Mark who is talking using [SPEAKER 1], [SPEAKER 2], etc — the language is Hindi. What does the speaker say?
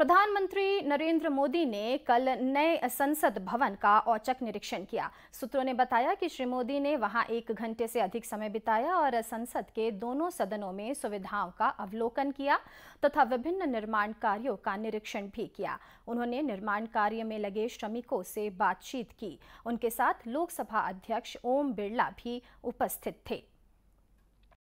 [SPEAKER 1] प्रधानमंत्री नरेंद्र मोदी ने कल नए संसद भवन का औचक निरीक्षण किया सूत्रों ने बताया कि श्री मोदी ने वहां एक घंटे से अधिक समय बिताया और संसद के दोनों सदनों में सुविधाओं का अवलोकन किया तथा विभिन्न निर्माण कार्यों का निरीक्षण भी किया उन्होंने निर्माण कार्य में लगे श्रमिकों से बातचीत की उनके साथ लोकसभा अध्यक्ष ओम बिरला भी उपस्थित थे